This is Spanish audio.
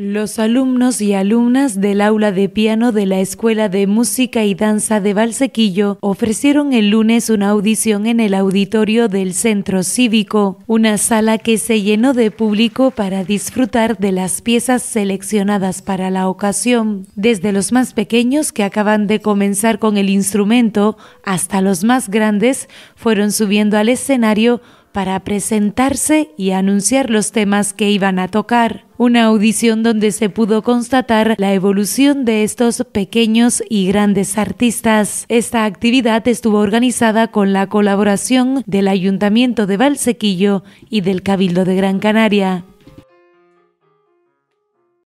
Los alumnos y alumnas del aula de piano de la Escuela de Música y Danza de Valsequillo ofrecieron el lunes una audición en el auditorio del Centro Cívico, una sala que se llenó de público para disfrutar de las piezas seleccionadas para la ocasión, desde los más pequeños que acaban de comenzar con el instrumento hasta los más grandes fueron subiendo al escenario para presentarse y anunciar los temas que iban a tocar. Una audición donde se pudo constatar la evolución de estos pequeños y grandes artistas. Esta actividad estuvo organizada con la colaboración del Ayuntamiento de Valsequillo y del Cabildo de Gran Canaria.